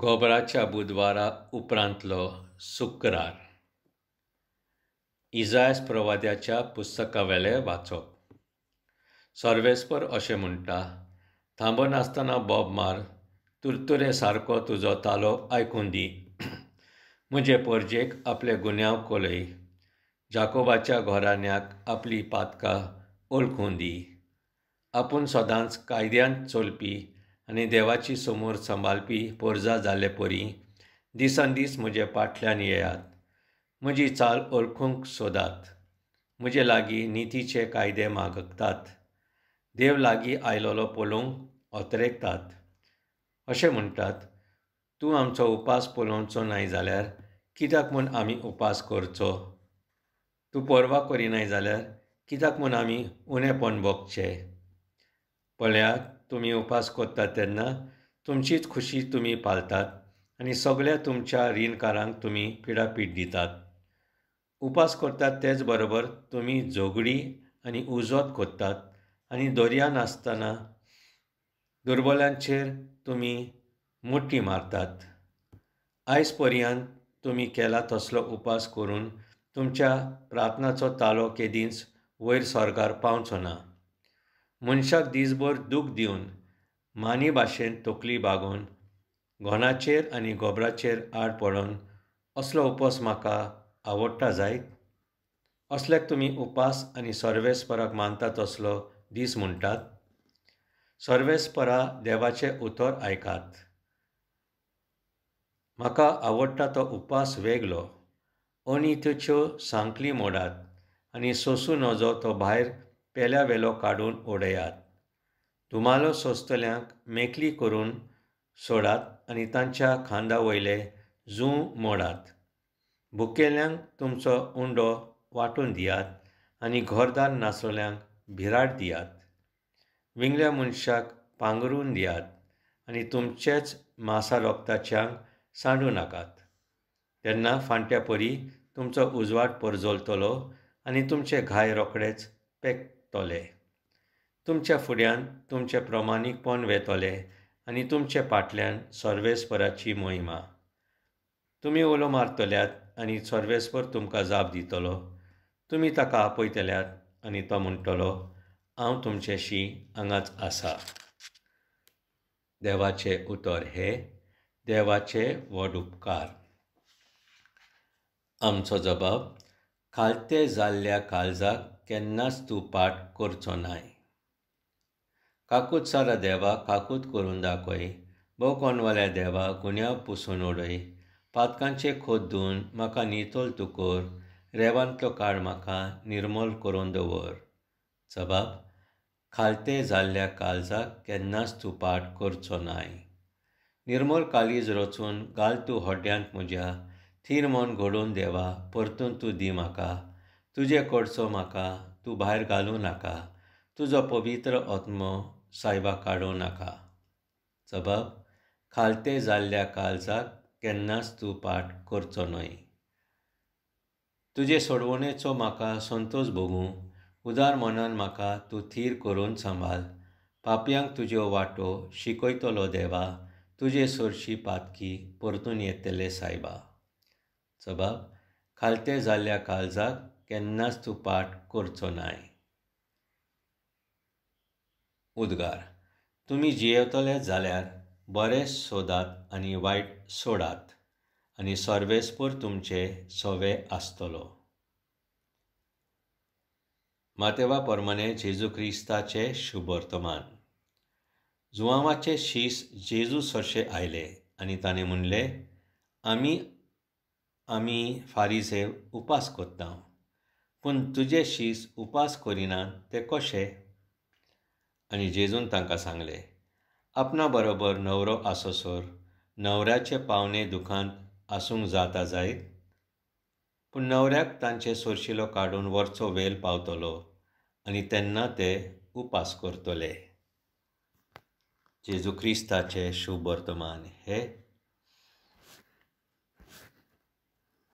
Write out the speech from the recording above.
गोबराच्या बुधवारा उपरांतलो शुक्रार इजायस प्रवाद्याच्या पुस्तकावेले वाचप सर्वेस्पर अशें म्हणटा थांबनासतना बॉब मार तुरतुरे सारको तुजो तालो आयकून दी म्हजे परजेक आपले गुन्यांव कोलय जाकोबाच्या घोराण्याक आपली पातकां ओळखून दी आपूण सदांच कायद्यान चलपी आणि देवाची समोर सांबाळपी पोरजा जाले परी दिसान दीस म्हजे फाटल्यान येयात म्हजी चाल ओळखूंक सोदात म्हजे लागीं नितीचे कायदे मागतात देव लागीं आयलोलो पळोवंक ओतरेकतात अशें म्हणटात तूं आमचो उपास पळोवचो नाय जाल्यार कित्याक म्हूण आमी उपास करचो तूं परवा करिनाय जाल्यार कित्याक म्हूण आमी उणेपण भोगचे पळ्याक तुम्ही उपास कोत्ता तेन्ना तुमचीच खुशी तुम्ही पालतात आणि सगळ्या तुमच्या रीणकारांक तुम्ही पिडापीठ दितात उपास करतात तेच बरोबर तुम्ही झोगडी आणि उजोत कोत्तात आणि दर्या नासतना दुर्बलांचेर तुम्ही मुठ्ठी मारतात आयज पर्यंत तुम्ही केला तसलो उपास करून तुमच्या प्रार्थनाचो तालो केदींच वयर सरकार पावचो ना मनशाक दीसभर दूख दिवन मानी भाशेन तकली बागोवन घोणाचेर आनी गोबराचेर आड पडोन असलो उपास म्हाका आवडटा जायत असल्याक तुमी उपास आनी सर्वेस्पराक मानता तसलो दीस म्हणटात सर्वेस्परा देवाचें उतर आयकात म्हाका आवडटा तो उपास वेगलो अनित्योच्यो सांकली मोडात आनी सोसूं नजो तो भायर पेल्या वेलो काडून उडयात तुमालो सोस्तल्यांक मेकली करून सोडात आनी तांच्या खांदा वयले जू मोडात भुकेल्यांक तुमचो उंडो वांटून दियात आनी घोरदार नासोल्यांक भिराट दियात विंगल्या मनशाक पांगरून दियात आनी तुमचेच मासा रोगताच्यांक सांडू नाकात तेन्ना फांट्या परी तुमचो उजवाट परजोलतलो आनी तुमचे घाय रोखडेच पेक वेतोले तुमच्या फुड्यान तुमचे प्रमाणीकपण वेतोले आनी तुमचे फाटल्यान सर्वेस्पराची मोहिमा तुमी उलो मारतल्यात आनी सर्वेस्पर तुमकां जाप दितलो तुमी ताका आपयतल्यात आनी तो म्हणटलो हांव तुमच्याशी हांगाच आसा देवाचें उतर हे देवाचे व्हड उपकार आमचो जबाब खालते जाल्ल्या काळजाक केन्नाच तूं पाठ करचो नाय काकूत सारा देवा काकूत करून दाखय भोवकोनवाल्या देवा गुन्यांव पुसून उडय पातकांचे खोद धुवन म्हाका नितोल तूं कर रेवांतलो काळ म्हाका निर्मोल करून दवर जबाब खालते जाल्ल्या काळजाक केन्नाच तूं पाठ करचो नाय निर्मोल कालीज रचून घाल तूं होड्यांत म्हज्या थीर मन घडोवन देवा परतून तूं दी म्हाका तुजे कडचो म्हाका तूं भायर घालूं नाका तुजो पवित्र आत्मो सायबा काडूं नाका जबाब खालते जाल्ल्या काळजाक केन्नाच तूं पाठ करचो न्हय तुजे सोडवणेचो म्हाका संतोष भोगूं उदार मनान म्हाका तूं थीर करून सांबाळ पाप्यांक तुज्यो वाटो शिकयतलो देवा तुजे सोरशी पातकी परतून येतले सायबा जबाब खालते जाल्ल्या काळजाक केन्नाच तूं पाठ करचो नाय उद्गार तुमी जियेतले जाल्यार बरें सोदात आनी वायट सोडात आनी सर्वेस्पूर तुमचे सवे आसतलो मातेवा परमने जेजू क्रिस्ताचे शुभर्तमान जुवांवाचे शीस जेजू सरशे आयले आनी ताणें म्हणलें आमी आमी फारीसेव उपास कोत्ता पूण तुजे शीस उपास करिनात ते कशे आनी जेजून तांकां सांगले, आपणा बरोबर न्हवरो आसोसोर न्हवऱ्याचे पावणे दुखांत आसूंक जाता जायत पूण न्हवऱ्याक तांचे सोरशिलो काडून वरचो वेल पावतलो आनी तेन्ना ते उपास करतले जेजू क्रिस्ताचें शुभ वर्तमान हे